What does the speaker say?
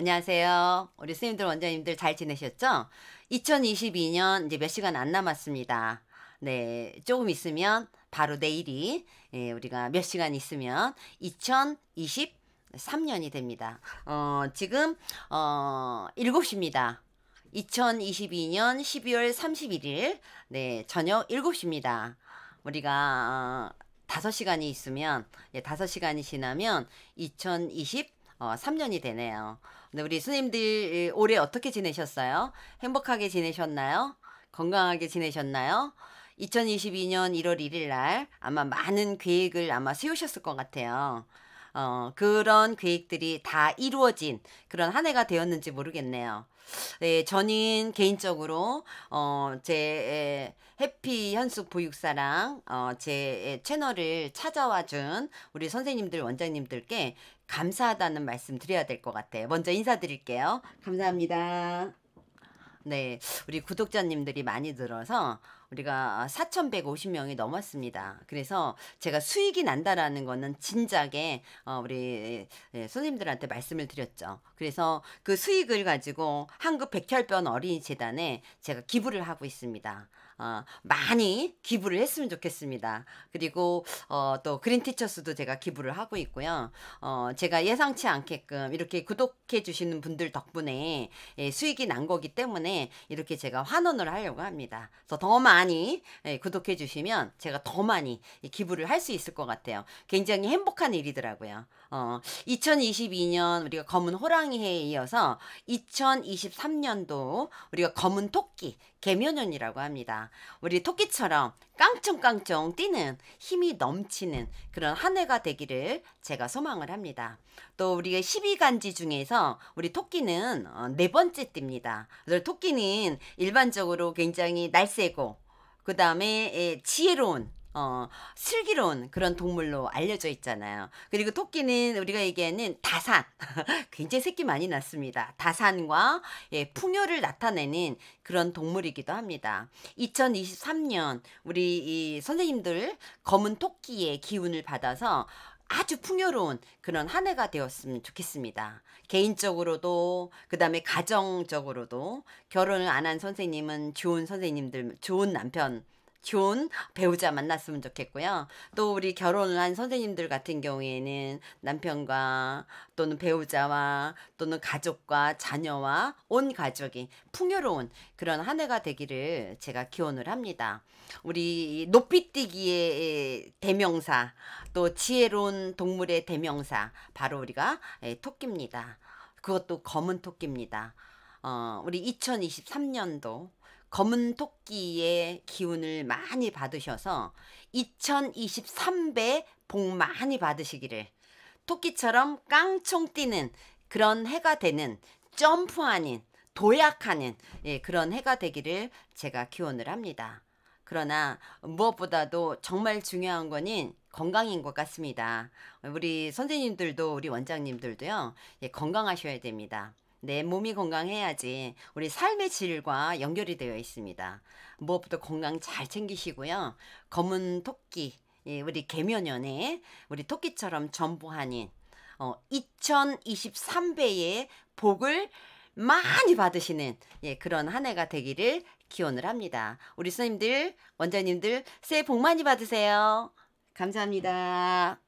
안녕하세요. 우리 스님들 원장님들 잘 지내셨죠? 2022년 이제 몇 시간 안 남았습니다. 네, 조금 있으면 바로 내일이 예, 우리가 몇 시간 있으면 2023년이 됩니다. 어, 지금 어, 7시입니다. 2022년 12월 31일 네, 저녁 7시입니다. 우리가 어, 5시간이 있으면 예, 5시간이 지나면 2023 어, 3년이 되네요. 근데 우리 스님들 올해 어떻게 지내셨어요? 행복하게 지내셨나요? 건강하게 지내셨나요? 2022년 1월 1일 날 아마 많은 계획을 아마 세우셨을 것 같아요. 어, 그런 계획들이 다 이루어진 그런 한 해가 되었는지 모르겠네요. 네, 예, 저는 개인적으로 어, 제 해피 현숙 보육사랑 어, 제 채널을 찾아와 준 우리 선생님들 원장님들께 감사하다는 말씀 드려야 될 것 같아요. 먼저 인사드릴게요. 감사합니다. 네, 우리 구독자님들이 많이 들어서 우리가 4,150명이 넘었습니다. 그래서 제가 수익이 난다라는 거는 진작에 어, 우리 선생님들한테 예, 말씀을 드렸죠. 그래서 그 수익을 가지고 한국 백혈병 어린이 재단에 제가 기부를 하고 있습니다. 어, 많이 기부를 했으면 좋겠습니다. 그리고 어, 또 그린티처스도 제가 기부를 하고 있고요. 어, 제가 예상치 않게끔 이렇게 구독해 주시는 분들 덕분에 예, 수익이 난 거기 때문에 때문에 이렇게 제가 환원을 하려고 합니다. 그래서 더 많이 예, 구독해 주시면 제가 더 많이 기부를 할 수 있을 것 같아요. 굉장히 행복한 일이더라고요. 어, 2022년 우리가 검은 호랑이 해에 이어서 2023년도 우리가 검은 토끼 개면연이라고 합니다. 우리 토끼처럼 깡총깡총 뛰는 힘이 넘치는 그런 한 해가 되기를 제가 소망을 합니다. 또 우리가 12간지 중에서 우리 토끼는 어, 네 번째 띠니다 토끼는 일반적으로 굉장히 날쌔고 그 다음에 지혜로운 어, 슬기로운 그런 동물로 알려져 있잖아요. 그리고 토끼는 우리가 얘기하는 다산. 굉장히 새끼 많이 낳습니다. 다산과 예, 풍요를 나타내는 그런 동물이기도 합니다. 2023년 우리 이 선생님들 검은 토끼의 기운을 받아서 아주 풍요로운 그런 한 해가 되었으면 좋겠습니다. 개인적으로도 그 다음에 가정적으로도 결혼을 안 한 선생님은 좋은 선생님들 좋은 남편 좋은 배우자 만났으면 좋겠고요. 또 우리 결혼을 한 선생님들 같은 경우에는 남편과 또는 배우자와 또는 가족과 자녀와 온 가족이 풍요로운 그런 한 해가 되기를 제가 기원을 합니다. 우리 높이뛰기의 대명사 또 지혜로운 동물의 대명사 바로 우리가 예, 토끼입니다. 그것도 검은 토끼입니다. 어, 우리 2023년도 검은 토끼의 기운을 많이 받으셔서 2023배 복 많이 받으시기를 토끼처럼 깡총 뛰는 그런 해가 되는 점프 아닌 도약하는 예, 그런 해가 되기를 제가 기원을 합니다. 그러나 무엇보다도 정말 중요한 거는 건강인 것 같습니다. 우리 선생님들도 우리 원장님들도요 예, 건강하셔야 됩니다. 네, 몸이 건강해야지 우리 삶의 질과 연결이 되어 있습니다. 무엇보다 건강 잘 챙기시고요. 검은 토끼, 예, 우리 개면연에 우리 토끼처럼 전보한인 어, 2023배의 복을 많이 받으시는 예, 그런 한 해가 되기를 기원을 합니다. 우리 스님들, 원장님들 새해 복 많이 받으세요. 감사합니다.